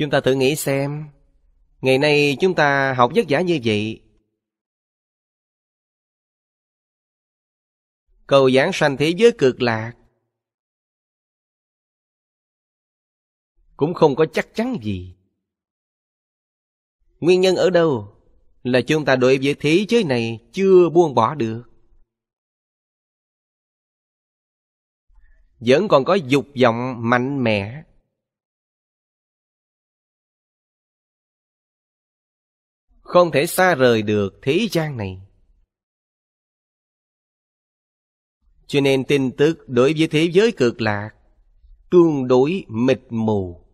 Chúng ta tự nghĩ xem, ngày nay chúng ta học vất giả như vậy. Cầu giảng sanh thế giới cực lạc. Cũng không có chắc chắn gì. Nguyên nhân ở đâu? Là chúng ta đối với thế giới này chưa buông bỏ được. Vẫn còn có dục vọng mạnh mẽ không thể xa rời được thế gian này. Cho nên tin tức đối với thế giới cực lạc tương đối mịt mù.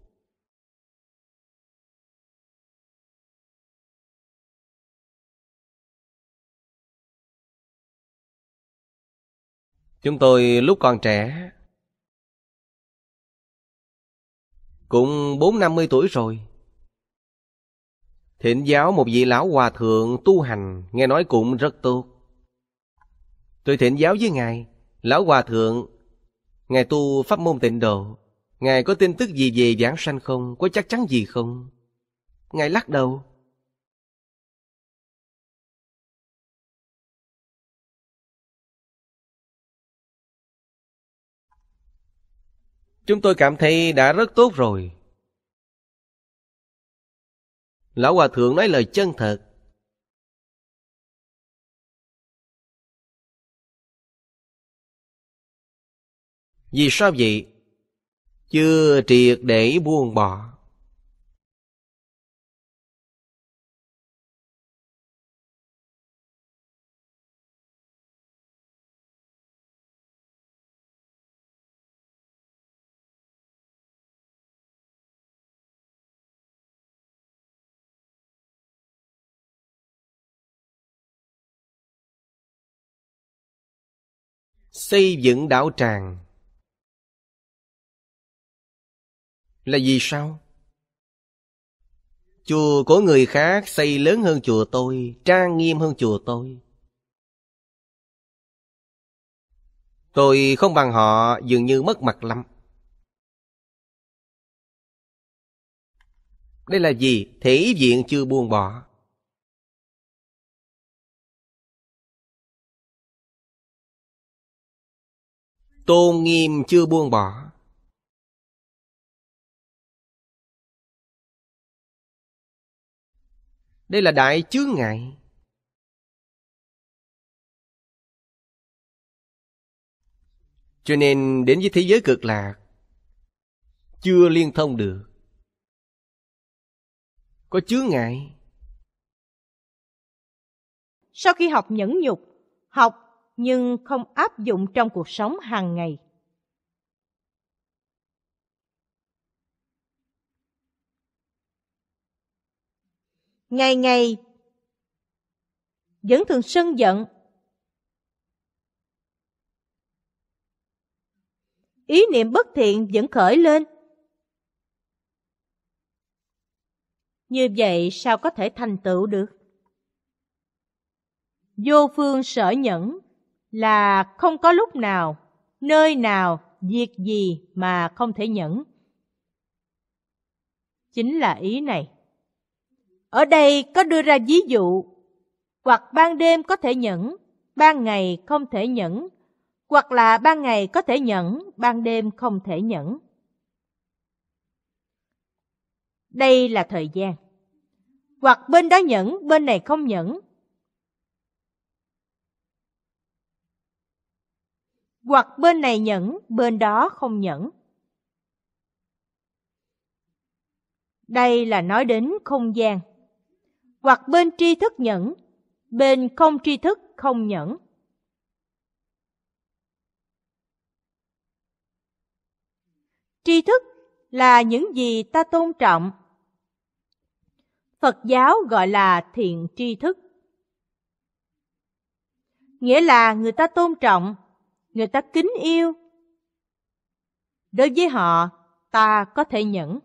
Chúng tôi lúc còn trẻ cũng bốn năm mươi tuổi rồi Thịnh giáo một vị lão hòa thượng tu hành, nghe nói cũng rất tốt. Tôi thịnh giáo với Ngài, lão hòa thượng, Ngài tu pháp môn tịnh độ, Ngài có tin tức gì về giảng sanh không, có chắc chắn gì không? Ngài lắc đầu. Chúng tôi cảm thấy đã rất tốt rồi. Lão Hòa Thượng nói lời chân thật. Vì sao vậy? Chưa triệt để buông bỏ. xây dựng đạo tràng là vì sao chùa của người khác xây lớn hơn chùa tôi trang nghiêm hơn chùa tôi tôi không bằng họ dường như mất mặt lắm đây là gì thể diện chưa buông bỏ Tôn nghiêm chưa buông bỏ Đây là đại chướng ngại Cho nên đến với thế giới cực lạc Chưa liên thông được Có chướng ngại Sau khi học nhẫn nhục Học nhưng không áp dụng trong cuộc sống hàng ngày. Ngày ngày vẫn thường sân giận. Ý niệm bất thiện vẫn khởi lên. Như vậy sao có thể thành tựu được? Vô phương sở nhẫn là không có lúc nào, nơi nào, việc gì mà không thể nhẫn. Chính là ý này. Ở đây có đưa ra ví dụ, hoặc ban đêm có thể nhẫn, ban ngày không thể nhẫn, hoặc là ban ngày có thể nhẫn, ban đêm không thể nhẫn. Đây là thời gian. Hoặc bên đó nhẫn, bên này không nhẫn, hoặc bên này nhẫn, bên đó không nhẫn. Đây là nói đến không gian. Hoặc bên tri thức nhẫn, bên không tri thức không nhẫn. Tri thức là những gì ta tôn trọng. Phật giáo gọi là thiện tri thức. Nghĩa là người ta tôn trọng người ta kính yêu. Đối với họ, ta có thể nhẫn.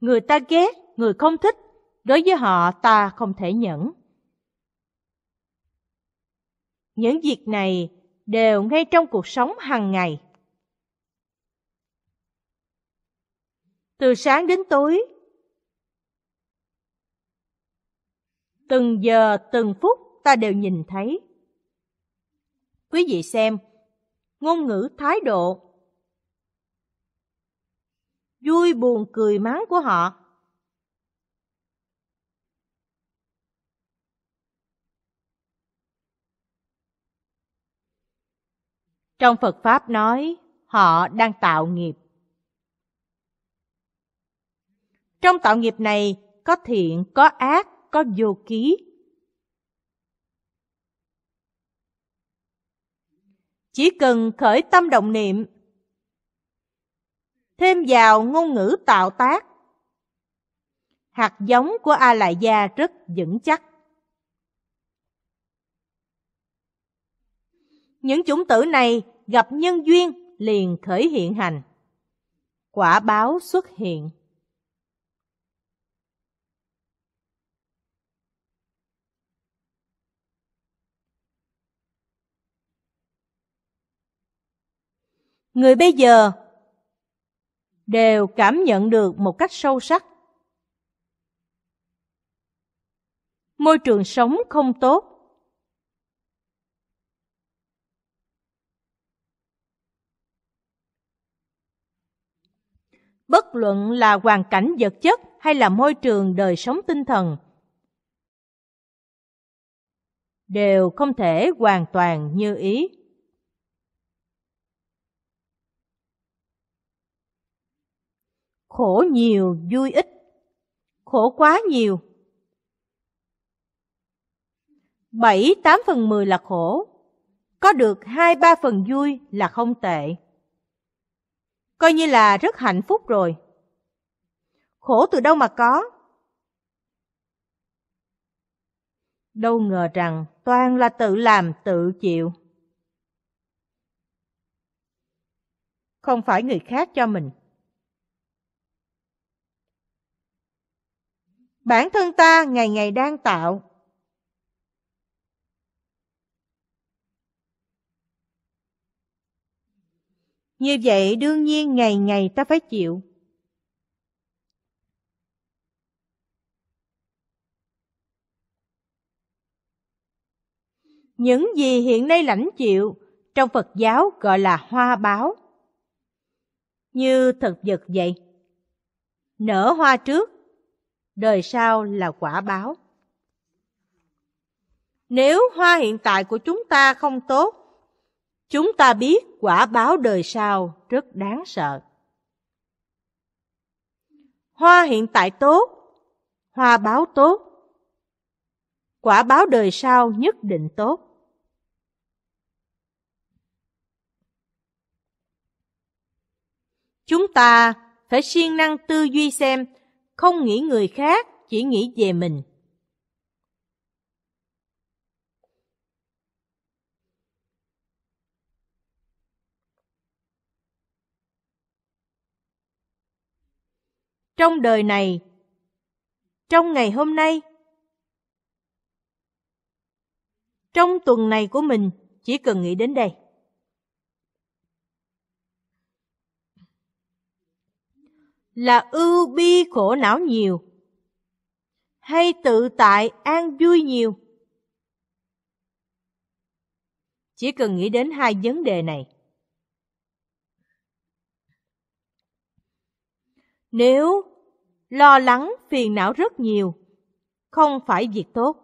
Người ta ghét, người không thích, đối với họ ta không thể nhẫn. Những việc này đều ngay trong cuộc sống hàng ngày. Từ sáng đến tối, từng giờ từng phút ta đều nhìn thấy. Quý vị xem, ngôn ngữ thái độ, vui buồn cười mắng của họ. Trong Phật Pháp nói, họ đang tạo nghiệp. Trong tạo nghiệp này có thiện, có ác, có vô ký. Chỉ cần khởi tâm động niệm, thêm vào ngôn ngữ tạo tác, hạt giống của A Lại Gia rất vững chắc. Những chủng tử này gặp nhân duyên liền khởi hiện hành. Quả báo xuất hiện. người bây giờ đều cảm nhận được một cách sâu sắc. Môi trường sống không tốt. Bất luận là hoàn cảnh vật chất hay là môi trường đời sống tinh thần đều không thể hoàn toàn như ý. khổ nhiều vui ít, khổ quá nhiều. bảy tám phần mười là khổ, có được hai ba phần vui là không tệ. Coi như là rất hạnh phúc rồi. Khổ từ đâu mà có? Đâu ngờ rằng toàn là tự làm tự chịu. Không phải người khác cho mình. bản thân ta ngày ngày đang tạo như vậy đương nhiên ngày ngày ta phải chịu những gì hiện nay lãnh chịu trong phật giáo gọi là hoa báo như thực vật vậy nở hoa trước đời sau là quả báo. Nếu hoa hiện tại của chúng ta không tốt, chúng ta biết quả báo đời sau rất đáng sợ. Hoa hiện tại tốt, hoa báo tốt, quả báo đời sau nhất định tốt. Chúng ta phải siêng năng tư duy xem không nghĩ người khác, chỉ nghĩ về mình. Trong đời này, trong ngày hôm nay, trong tuần này của mình chỉ cần nghĩ đến đây. là ưu bi khổ não nhiều hay tự tại an vui nhiều chỉ cần nghĩ đến hai vấn đề này nếu lo lắng phiền não rất nhiều không phải việc tốt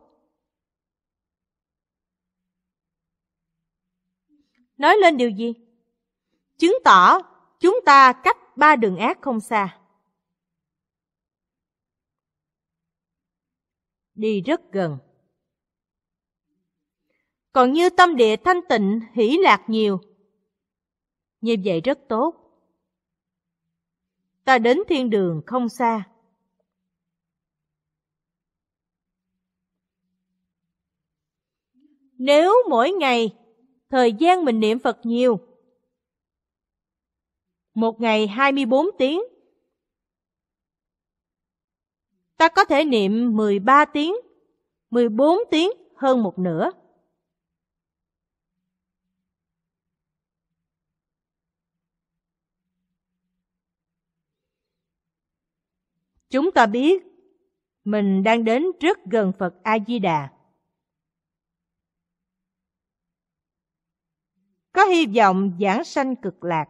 nói lên điều gì chứng tỏ chúng ta cách ba đường ác không xa đi rất gần. Còn như tâm địa thanh tịnh, hỷ lạc nhiều. Như vậy rất tốt. Ta đến thiên đường không xa. Nếu mỗi ngày, thời gian mình niệm Phật nhiều, một ngày 24 tiếng, ta có thể niệm 13 tiếng, 14 tiếng hơn một nửa. Chúng ta biết mình đang đến rất gần Phật A-di-đà. Có hy vọng giảng sanh cực lạc.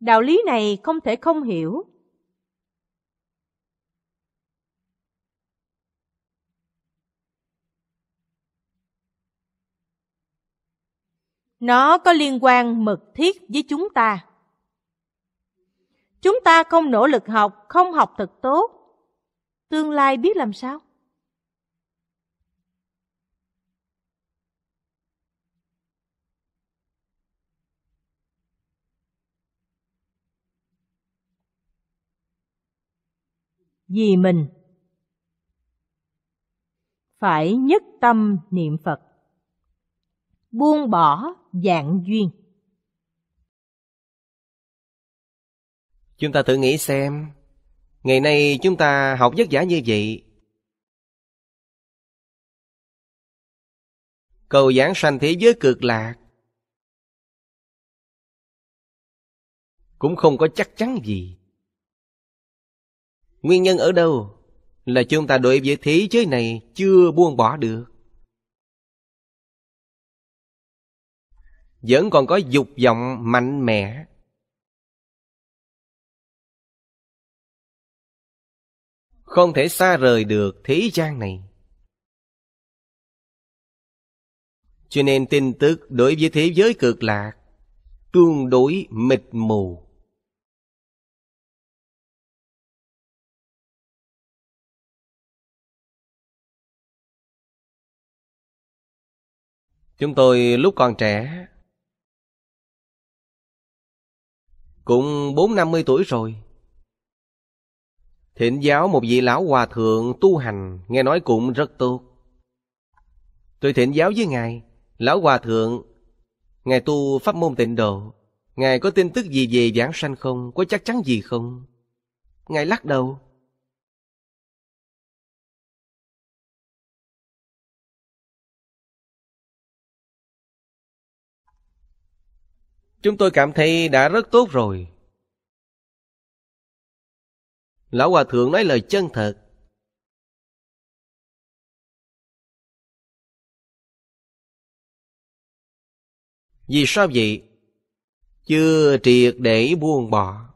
Đạo lý này không thể không hiểu. Nó có liên quan mật thiết với chúng ta. Chúng ta không nỗ lực học, không học thật tốt. Tương lai biết làm sao? vì mình phải nhất tâm niệm phật buông bỏ dạng duyên chúng ta tự nghĩ xem ngày nay chúng ta học vất giả như vậy cầu giảng sanh thế giới cực lạc cũng không có chắc chắn gì Nguyên nhân ở đâu? Là chúng ta đối với thế giới này chưa buông bỏ được. Vẫn còn có dục vọng mạnh mẽ. Không thể xa rời được thế gian này. Cho nên tin tức đối với thế giới cực lạc tương đối mịt mù. Chúng tôi lúc còn trẻ Cũng bốn năm mươi tuổi rồi Thịnh giáo một vị lão hòa thượng tu hành Nghe nói cũng rất tốt Tôi thịnh giáo với Ngài Lão hòa thượng Ngài tu pháp môn tịnh độ Ngài có tin tức gì về giảng sanh không Có chắc chắn gì không Ngài lắc đầu Chúng tôi cảm thấy đã rất tốt rồi. Lão Hòa Thượng nói lời chân thật. Vì sao vậy? Chưa triệt để buông bỏ.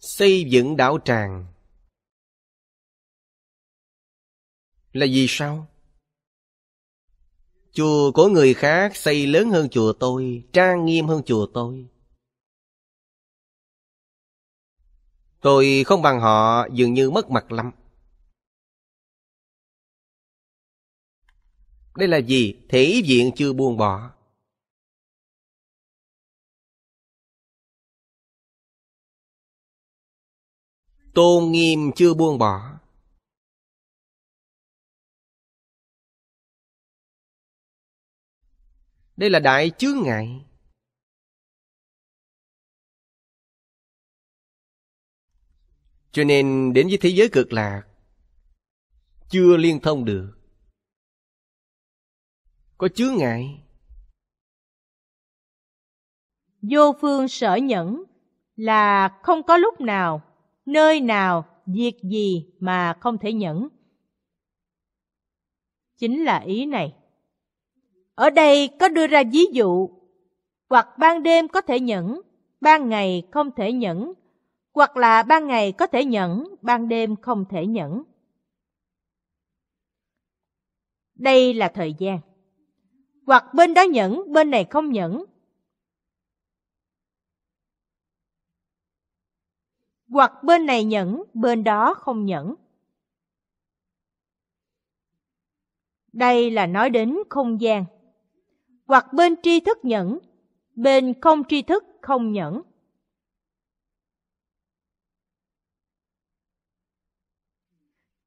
Xây dựng đạo tràng Là vì sao? Chùa của người khác xây lớn hơn chùa tôi, trang nghiêm hơn chùa tôi. Tôi không bằng họ dường như mất mặt lắm. Đây là gì? Thể diện chưa buông bỏ. Tôn nghiêm chưa buông bỏ. Đây là đại chướng ngại. Cho nên đến với thế giới cực lạc chưa liên thông được. Có chướng ngại. Vô phương sở nhẫn là không có lúc nào nơi nào, việc gì mà không thể nhẫn. Chính là ý này. Ở đây có đưa ra ví dụ, hoặc ban đêm có thể nhẫn, ban ngày không thể nhẫn, hoặc là ban ngày có thể nhẫn, ban đêm không thể nhẫn. Đây là thời gian. Hoặc bên đó nhẫn, bên này không nhẫn, hoặc bên này nhẫn, bên đó không nhẫn. Đây là nói đến không gian. Hoặc bên tri thức nhẫn, bên không tri thức không nhẫn.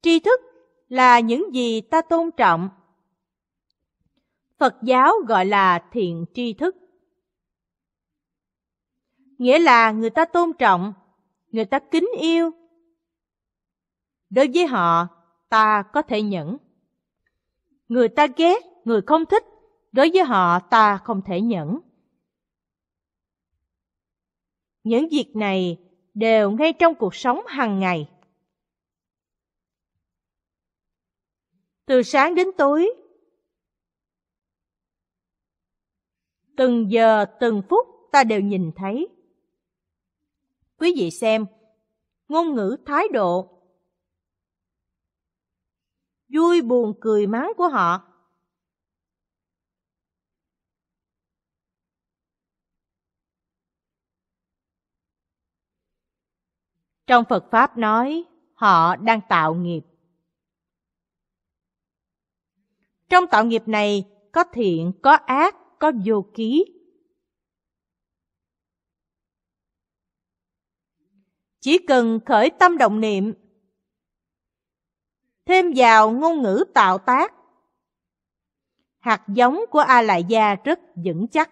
Tri thức là những gì ta tôn trọng. Phật giáo gọi là thiện tri thức. Nghĩa là người ta tôn trọng người ta kính yêu. Đối với họ, ta có thể nhẫn. Người ta ghét, người không thích, đối với họ ta không thể nhẫn. Những việc này đều ngay trong cuộc sống hàng ngày. Từ sáng đến tối, từng giờ từng phút ta đều nhìn thấy Quý vị xem, ngôn ngữ thái độ. Vui buồn cười mắng của họ. Trong Phật Pháp nói, họ đang tạo nghiệp. Trong tạo nghiệp này có thiện, có ác, có vô ký, Chỉ cần khởi tâm động niệm, thêm vào ngôn ngữ tạo tác, hạt giống của a la gia rất vững chắc.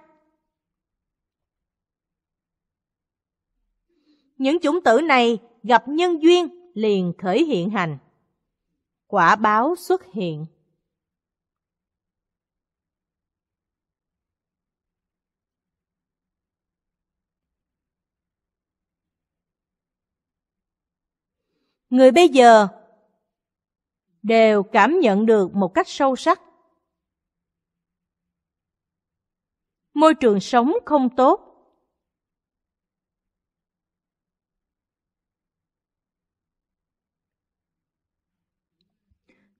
Những chủng tử này gặp nhân duyên liền khởi hiện hành. Quả báo xuất hiện. người bây giờ đều cảm nhận được một cách sâu sắc. Môi trường sống không tốt.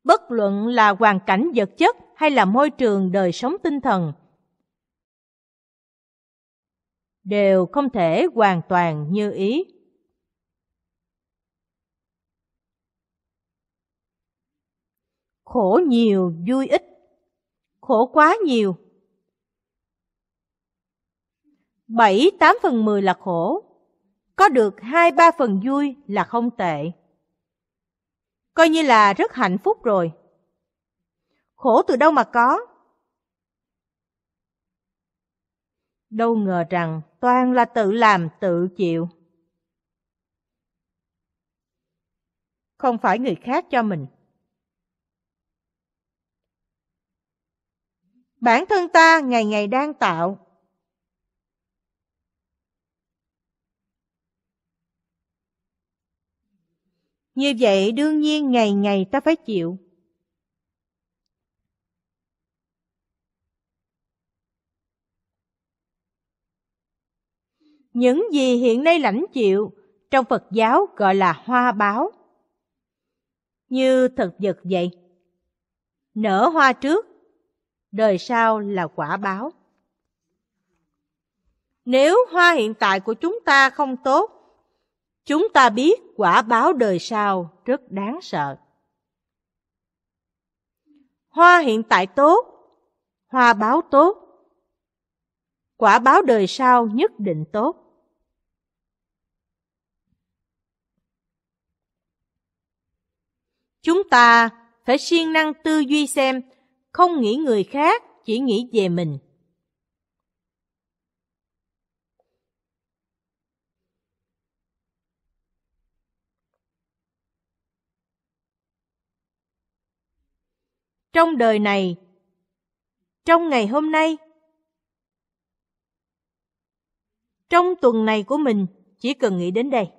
Bất luận là hoàn cảnh vật chất hay là môi trường đời sống tinh thần đều không thể hoàn toàn như ý. khổ nhiều vui ít, khổ quá nhiều. bảy tám phần mười là khổ, có được hai ba phần vui là không tệ. Coi như là rất hạnh phúc rồi. Khổ từ đâu mà có? Đâu ngờ rằng toàn là tự làm tự chịu. Không phải người khác cho mình. bản thân ta ngày ngày đang tạo Như vậy đương nhiên ngày ngày ta phải chịu. Những gì hiện nay lãnh chịu trong Phật giáo gọi là hoa báo. Như thực vật vậy. Nở hoa trước đời sau là quả báo. Nếu hoa hiện tại của chúng ta không tốt, chúng ta biết quả báo đời sau rất đáng sợ. Hoa hiện tại tốt, hoa báo tốt, quả báo đời sau nhất định tốt. Chúng ta phải siêng năng tư duy xem không nghĩ người khác, chỉ nghĩ về mình. Trong đời này, trong ngày hôm nay, trong tuần này của mình chỉ cần nghĩ đến đây.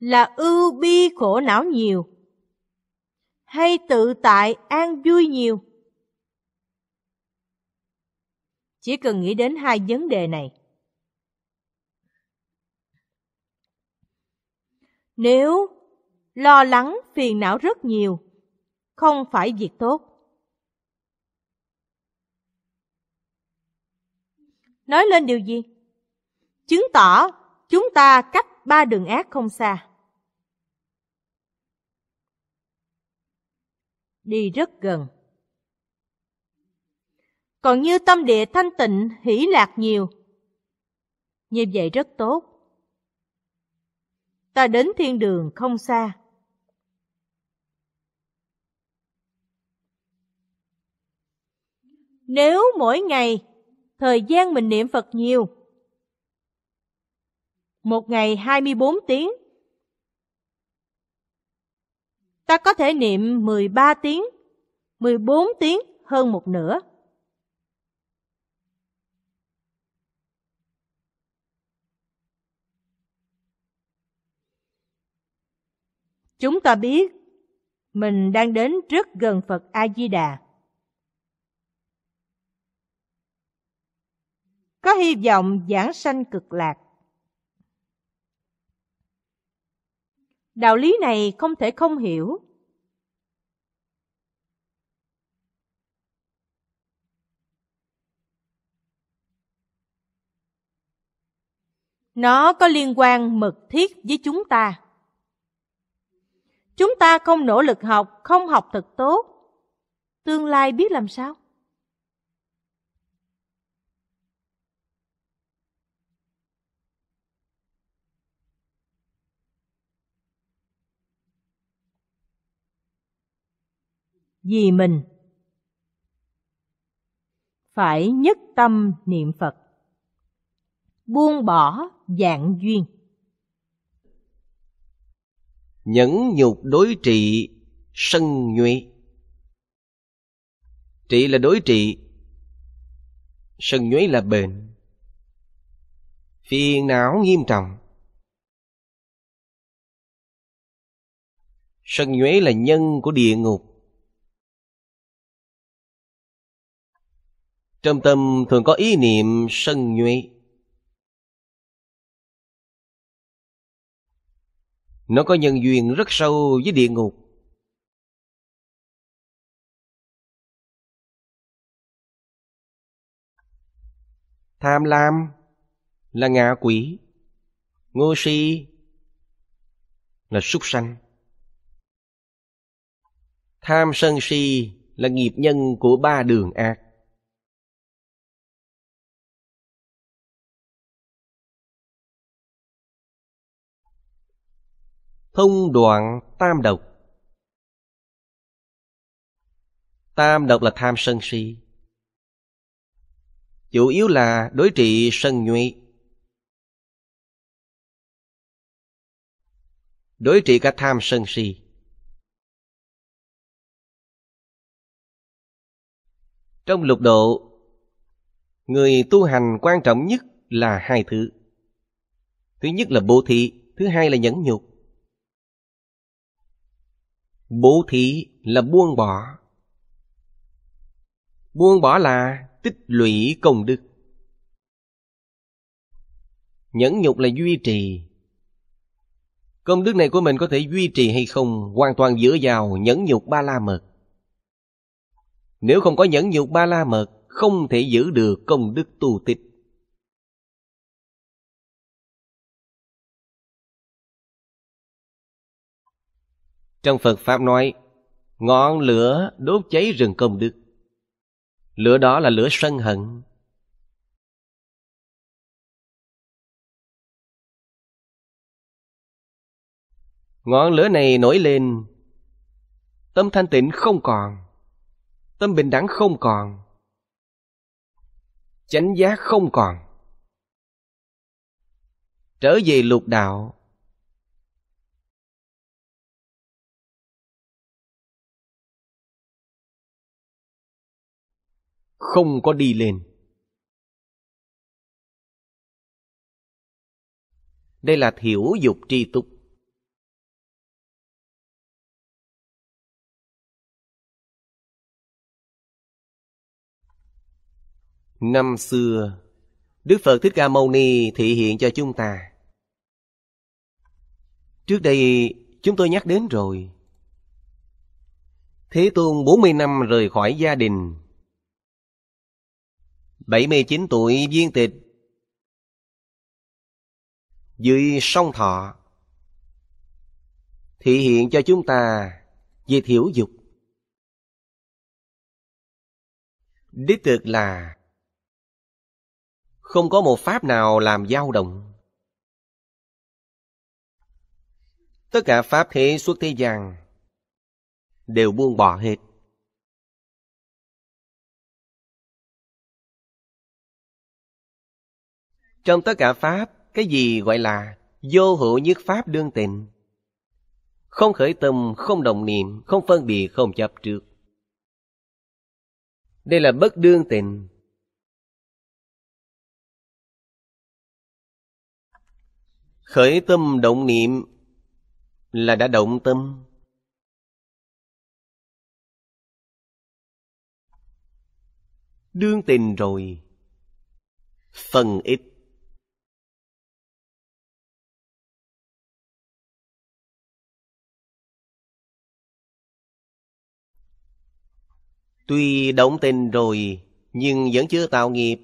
là ưu bi khổ não nhiều hay tự tại an vui nhiều chỉ cần nghĩ đến hai vấn đề này nếu lo lắng phiền não rất nhiều không phải việc tốt nói lên điều gì chứng tỏ chúng ta cách ba đường ác không xa đi rất gần. Còn như tâm địa thanh tịnh, hỷ lạc nhiều. Như vậy rất tốt. Ta đến thiên đường không xa. Nếu mỗi ngày, thời gian mình niệm Phật nhiều, một ngày 24 tiếng, ta có thể niệm 13 tiếng, 14 tiếng hơn một nửa. Chúng ta biết mình đang đến rất gần Phật A-di-đà. Có hy vọng giảng sanh cực lạc. Đạo lý này không thể không hiểu. Nó có liên quan mật thiết với chúng ta. Chúng ta không nỗ lực học, không học thật tốt. Tương lai biết làm sao? vì mình. Phải nhất tâm niệm Phật. Buông bỏ dạng duyên. Nhẫn nhục đối trị sân nhuệ. Trị là đối trị, sân nhuế là bệnh. Phiền não nghiêm trọng. Sân nhuế là nhân của địa ngục Trong tâm thường có ý niệm sân nhuệ Nó có nhân duyên rất sâu với địa ngục Tham lam là ngạ quỷ Ngô si là súc sanh Tham sân si là nghiệp nhân của ba đường ác không đoạn tam độc tam độc là tham sân si chủ yếu là đối trị sân nhuệ đối trị cả tham sân si trong lục độ người tu hành quan trọng nhất là hai thứ thứ nhất là bố thị thứ hai là nhẫn nhục Bố thí là buông bỏ. Buông bỏ là tích lũy công đức. Nhẫn nhục là duy trì. Công đức này của mình có thể duy trì hay không hoàn toàn dựa vào nhẫn nhục ba la mật. Nếu không có nhẫn nhục ba la mật, không thể giữ được công đức tu tích. Trong Phật Pháp nói, ngọn lửa đốt cháy rừng công đức. Lửa đó là lửa sân hận. Ngọn lửa này nổi lên, tâm thanh tịnh không còn, tâm bình đẳng không còn, chánh giác không còn. Trở về lục đạo không có đi lên. Đây là thiểu dục tri túc. Năm xưa, Đức Phật Thích Ca Mâu Ni thị hiện cho chúng ta. Trước đây chúng tôi nhắc đến rồi. Thế Tôn 40 năm rời khỏi gia đình 79 tuổi viên tịch Dưới song thọ Thị hiện cho chúng ta Việc hiểu dục Đích thực là Không có một pháp nào làm dao động Tất cả pháp thế suốt thế gian Đều buông bỏ hết Trong tất cả Pháp, cái gì gọi là vô hữu nhất Pháp đương tình? Không khởi tâm, không đồng niệm, không phân biệt, không chấp trước. Đây là bất đương tình. Khởi tâm động niệm là đã động tâm. Đương tình rồi. Phần ít Tuy động tình rồi, nhưng vẫn chưa tạo nghiệp.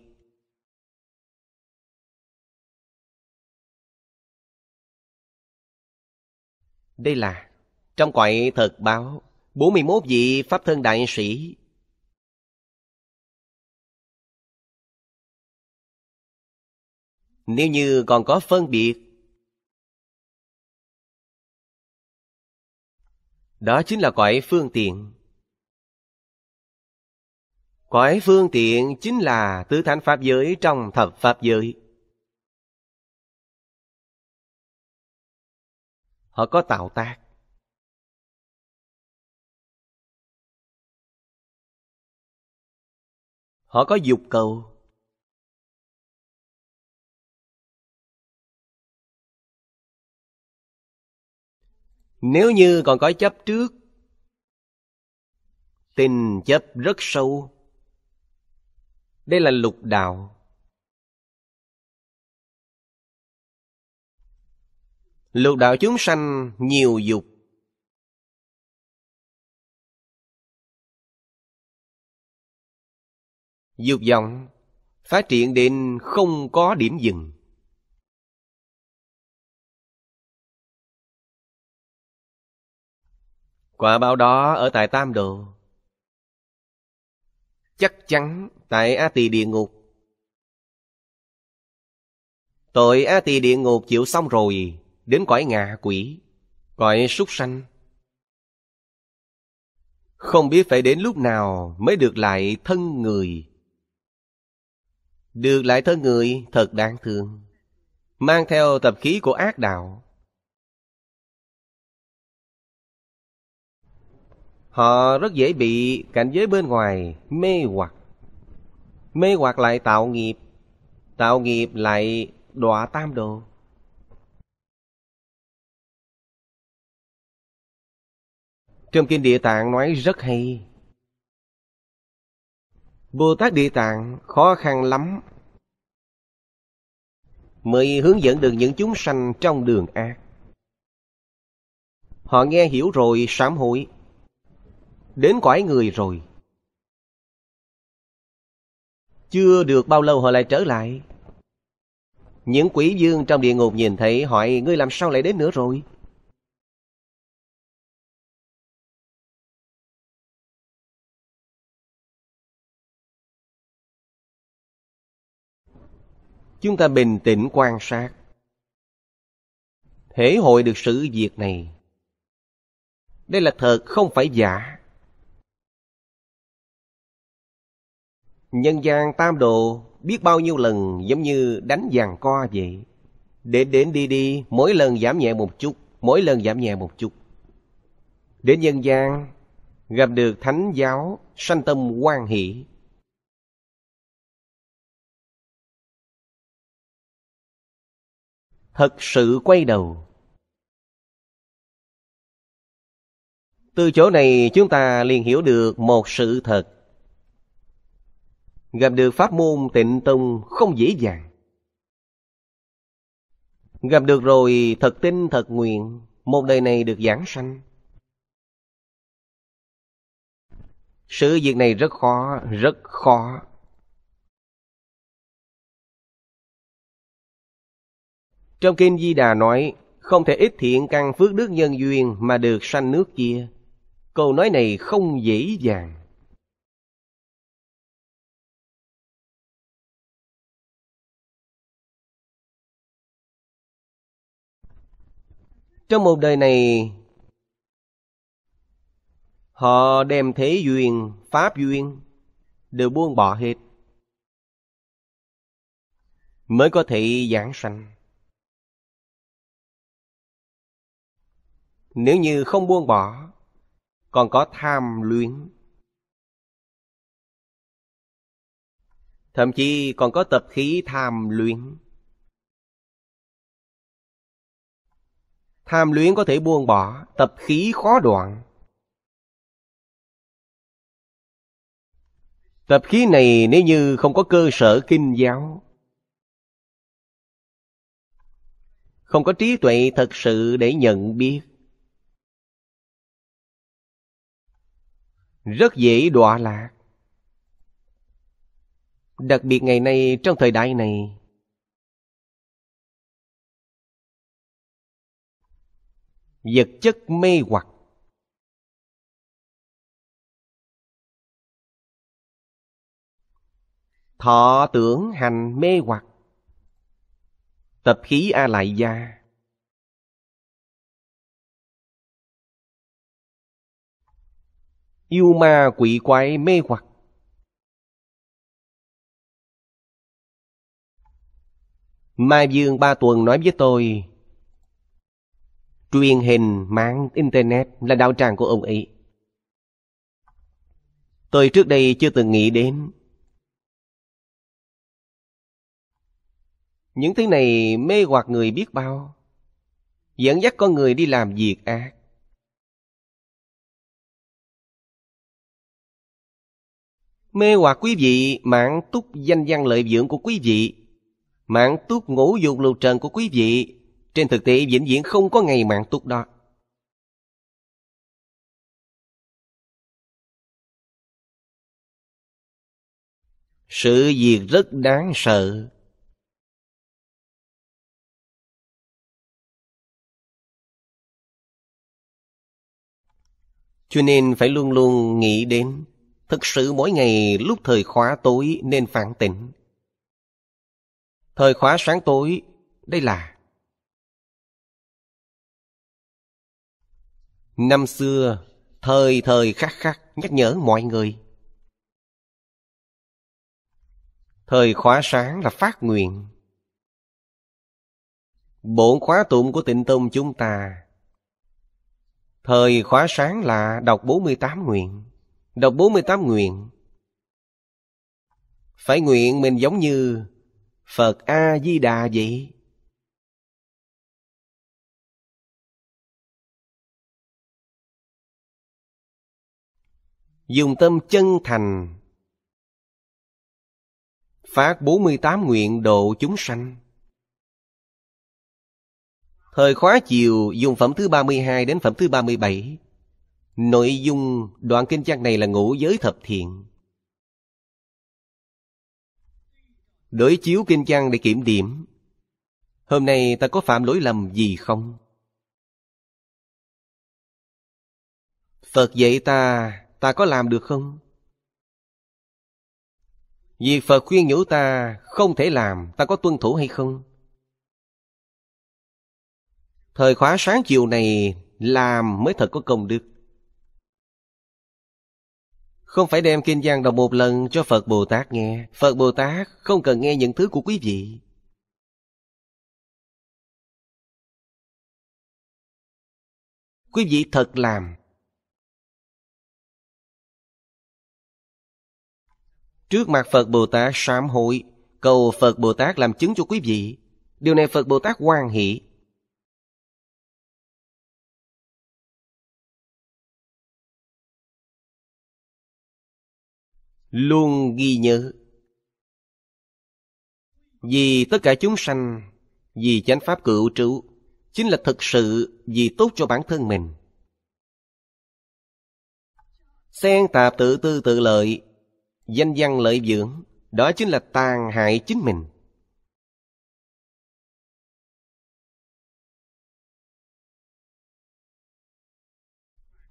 Đây là trong quậy thật báo 41 vị Pháp thân đại sĩ Nếu như còn có phân biệt Đó chính là quậy phương tiện Cõi phương tiện chính là tứ thánh pháp giới trong thập pháp giới. Họ có tạo tác. Họ có dục cầu. Nếu như còn có chấp trước Tình chấp rất sâu đây là lục đạo. Lục đạo chúng sanh nhiều dục. Dục vọng phát triển đến không có điểm dừng. Quả báo đó ở tại Tam Đồ chắc chắn tại A Tỳ địa ngục. Tội A Tỳ địa ngục chịu xong rồi, đến cõi ngạ quỷ, cõi súc sanh. Không biết phải đến lúc nào mới được lại thân người. Được lại thân người thật đáng thương. Mang theo tập khí của ác đạo. Họ rất dễ bị cảnh giới bên ngoài mê hoặc. Mê hoặc lại tạo nghiệp, tạo nghiệp lại đọa tam đồ. Trong kinh Địa Tạng nói rất hay. Bồ Tát Địa Tạng khó khăn lắm mới hướng dẫn được những chúng sanh trong đường ác. Họ nghe hiểu rồi sám hối đến cõi người rồi chưa được bao lâu họ lại trở lại những quỷ dương trong địa ngục nhìn thấy hỏi ngươi làm sao lại đến nữa rồi chúng ta bình tĩnh quan sát thể hội được sự việc này đây là thật không phải giả Nhân gian tam độ biết bao nhiêu lần giống như đánh giàn co vậy. Đến đến đi đi, mỗi lần giảm nhẹ một chút, mỗi lần giảm nhẹ một chút. Đến nhân gian, gặp được thánh giáo, sanh tâm quan hỷ. Thật sự quay đầu. Từ chỗ này chúng ta liền hiểu được một sự thật Gặp được pháp môn tịnh tông không dễ dàng. Gặp được rồi thật tin thật nguyện, một đời này được giảng sanh. Sự việc này rất khó, rất khó. Trong Kinh Di Đà nói, không thể ít thiện căn phước đức nhân duyên mà được sanh nước kia. Câu nói này không dễ dàng. Trong một đời này, họ đem thế duyên, pháp duyên, đều buông bỏ hết. Mới có thể giảng sanh. Nếu như không buông bỏ, còn có tham luyến. Thậm chí còn có tập khí tham luyện. Tham luyến có thể buông bỏ, tập khí khó đoạn. Tập khí này nếu như không có cơ sở kinh giáo, không có trí tuệ thật sự để nhận biết, rất dễ đọa lạc. Đặc biệt ngày nay trong thời đại này vật chất mê hoặc thọ tưởng hành mê hoặc tập khí a lại gia yêu ma quỷ quái mê hoặc mai dương ba tuần nói với tôi truyền hình mạng internet là đạo tràng của ông ấy tôi trước đây chưa từng nghĩ đến những thứ này mê hoặc người biết bao dẫn dắt con người đi làm việc ác mê hoặc quý vị mạng túc danh văn lợi dưỡng của quý vị mạng túc ngũ dục lục trần của quý vị trên thực tế vĩnh viễn không có ngày mạng túc đó. Sự việc rất đáng sợ. Cho nên phải luôn luôn nghĩ đến Thực sự mỗi ngày lúc thời khóa tối nên phản tỉnh Thời khóa sáng tối Đây là Năm xưa, thời thời khắc khắc nhắc nhở mọi người. Thời khóa sáng là phát nguyện. Bổn khóa tụng của tịnh tông chúng ta. Thời khóa sáng là đọc 48 nguyện. Đọc 48 nguyện. Phải nguyện mình giống như Phật A-di-đà vậy. dùng tâm chân thành phát 48 nguyện độ chúng sanh. Thời khóa chiều dùng phẩm thứ 32 đến phẩm thứ 37. Nội dung đoạn kinh văn này là ngũ giới thập thiện. Đối chiếu kinh văn để kiểm điểm. Hôm nay ta có phạm lỗi lầm gì không? Phật dạy ta ta có làm được không? Việc Phật khuyên nhủ ta không thể làm, ta có tuân thủ hay không? Thời khóa sáng chiều này làm mới thật có công đức. Không phải đem kinh giang đọc một lần cho Phật Bồ Tát nghe. Phật Bồ Tát không cần nghe những thứ của quý vị. Quý vị thật làm Trước mặt Phật Bồ Tát sám hối, cầu Phật Bồ Tát làm chứng cho quý vị. Điều này Phật Bồ Tát hoan hỷ. Luôn ghi nhớ. Vì tất cả chúng sanh, vì chánh pháp cựu trụ, chính là thực sự vì tốt cho bản thân mình. Xen tạp tự tư tự lợi Danh văn lợi dưỡng, đó chính là tàn hại chính mình.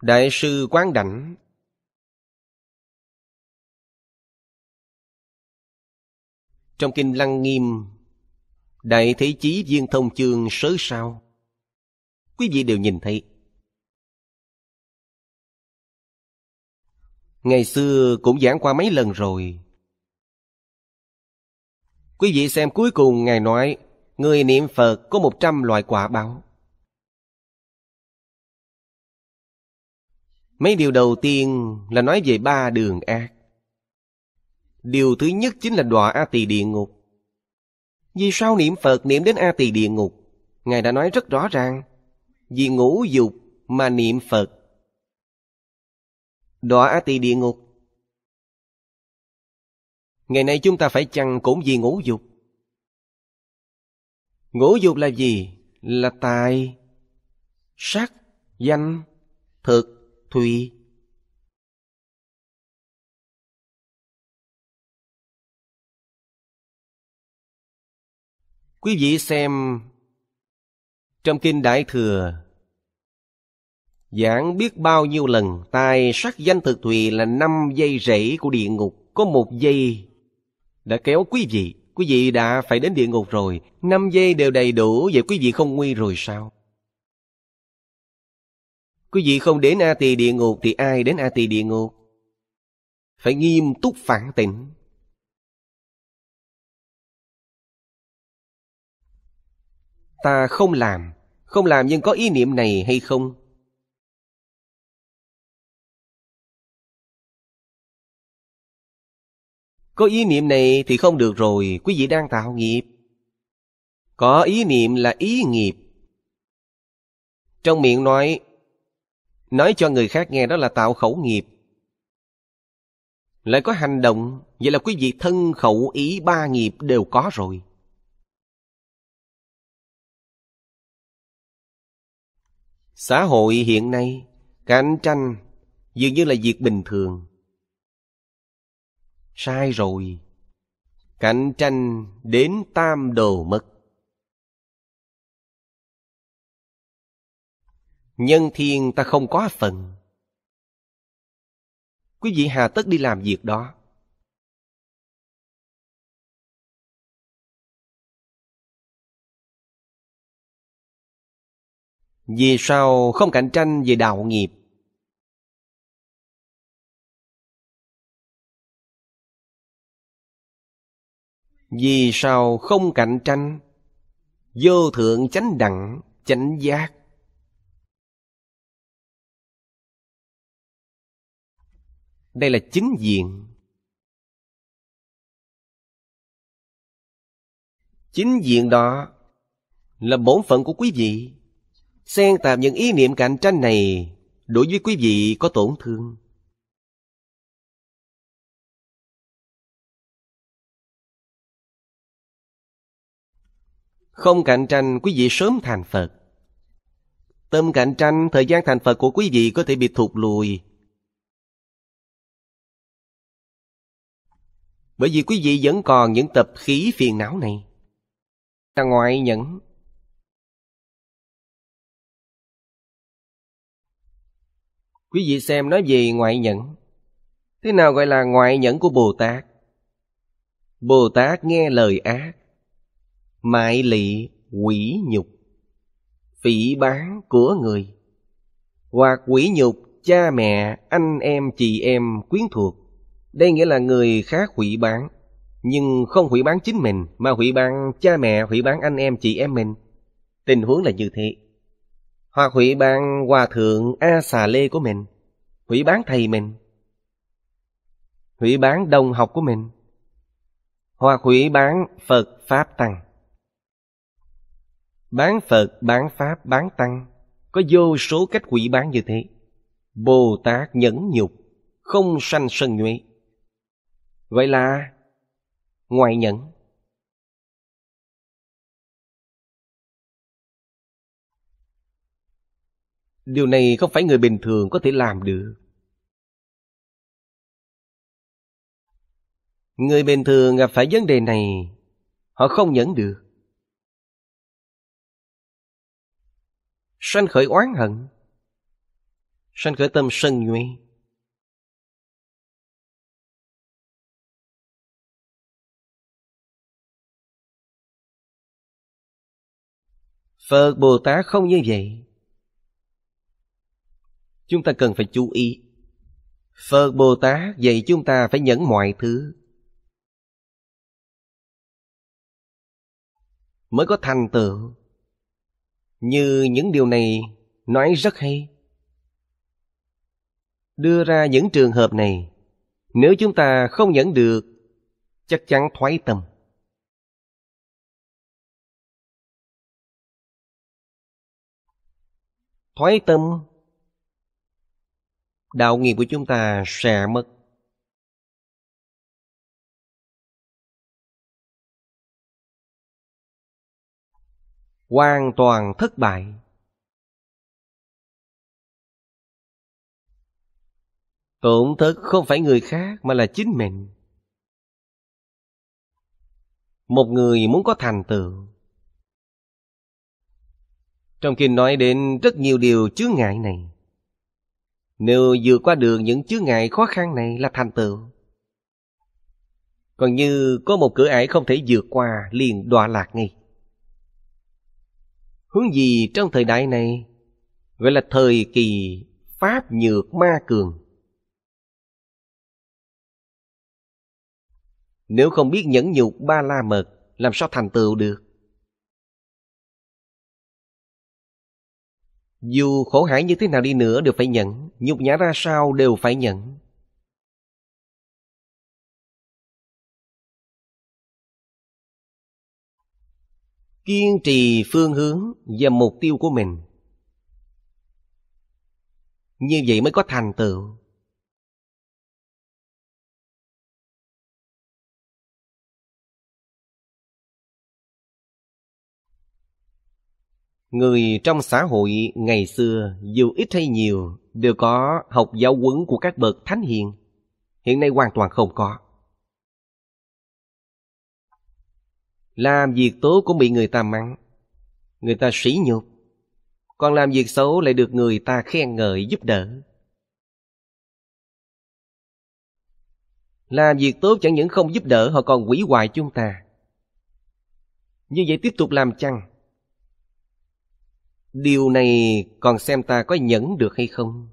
Đại sư Quán Đảnh Trong Kinh Lăng Nghiêm Đại Thế Chí Viên Thông Chương Sớ Sao Quý vị đều nhìn thấy Ngày xưa cũng giảng qua mấy lần rồi. Quý vị xem cuối cùng Ngài nói, người niệm Phật có một trăm loại quả báo. Mấy điều đầu tiên là nói về ba đường ác. Điều thứ nhất chính là đọa A Tỳ địa ngục. Vì sao niệm Phật niệm đến A Tỳ địa ngục? Ngài đã nói rất rõ ràng. Vì ngũ dục mà niệm Phật đọa tỳ địa ngục. Ngày nay chúng ta phải chăng cũng vì ngũ dục. Ngũ dục là gì? Là tài, sắc, danh, thực, thùy. Quý vị xem trong kinh Đại Thừa Giảng biết bao nhiêu lần tai sắc danh thực thùy là năm dây rễ của địa ngục Có một dây đã kéo quý vị Quý vị đã phải đến địa ngục rồi năm dây đều đầy đủ Vậy quý vị không nguy rồi sao Quý vị không đến A Tỳ địa ngục Thì ai đến A Tỳ địa ngục Phải nghiêm túc phản tỉnh Ta không làm Không làm nhưng có ý niệm này hay không Có ý niệm này thì không được rồi, quý vị đang tạo nghiệp. Có ý niệm là ý nghiệp. Trong miệng nói, nói cho người khác nghe đó là tạo khẩu nghiệp. Lại có hành động, vậy là quý vị thân khẩu ý ba nghiệp đều có rồi. Xã hội hiện nay, cạnh tranh dường như là việc bình thường sai rồi cạnh tranh đến tam đồ mất nhân thiên ta không có phần quý vị hà tất đi làm việc đó vì sao không cạnh tranh về đạo nghiệp Vì sao không cạnh tranh? Vô thượng chánh đẳng, chánh giác. Đây là chính diện. Chính diện đó là bổn phận của quý vị. Xen tạp những ý niệm cạnh tranh này đối với quý vị có tổn thương. Không cạnh tranh quý vị sớm thành Phật. Tâm cạnh tranh thời gian thành Phật của quý vị có thể bị thụt lùi. Bởi vì quý vị vẫn còn những tập khí phiền não này. Là ngoại nhẫn. Quý vị xem nói về ngoại nhẫn. Thế nào gọi là ngoại nhẫn của Bồ Tát? Bồ Tát nghe lời ác mại lị quỷ nhục phỉ báng của người hoặc quỷ nhục cha mẹ anh em chị em quyến thuộc đây nghĩa là người khác hủy báng nhưng không hủy báng chính mình mà hủy báng cha mẹ hủy báng anh em chị em mình tình huống là như thế hoặc hủy báng hòa thượng a xà lê của mình hủy báng thầy mình hủy báng đồng học của mình hoặc hủy báng phật pháp tăng Bán Phật, bán Pháp, bán Tăng Có vô số cách quỷ bán như thế Bồ Tát nhẫn nhục Không sanh sân nhuệ Vậy là Ngoài nhẫn Điều này không phải người bình thường có thể làm được Người bình thường gặp phải vấn đề này Họ không nhẫn được sanh khởi oán hận sanh khởi tâm sân nhuệ Phật Bồ Tát không như vậy. Chúng ta cần phải chú ý. Phật Bồ Tát dạy chúng ta phải nhẫn mọi thứ. Mới có thành tựu như những điều này nói rất hay đưa ra những trường hợp này nếu chúng ta không nhận được chắc chắn thoái tâm thoái tâm đạo nghiệp của chúng ta sẽ mất hoàn toàn thất bại tổn thất không phải người khác mà là chính mình một người muốn có thành tựu trong kinh nói đến rất nhiều điều chướng ngại này nếu vượt qua được những chướng ngại khó khăn này là thành tựu còn như có một cửa ải không thể vượt qua liền đọa lạc ngay Huống gì trong thời đại này Gọi là thời kỳ Pháp nhược ma cường Nếu không biết nhẫn nhục ba la mật Làm sao thành tựu được Dù khổ hải như thế nào đi nữa đều phải nhận Nhục nhã ra sao đều phải nhận kiên trì phương hướng và mục tiêu của mình như vậy mới có thành tựu người trong xã hội ngày xưa dù ít hay nhiều đều có học giáo huấn của các bậc thánh hiền hiện nay hoàn toàn không có Làm việc tốt cũng bị người ta mắng Người ta sỉ nhục Còn làm việc xấu lại được người ta khen ngợi giúp đỡ Làm việc tốt chẳng những không giúp đỡ Họ còn quỷ hoại chúng ta Như vậy tiếp tục làm chăng Điều này còn xem ta có nhẫn được hay không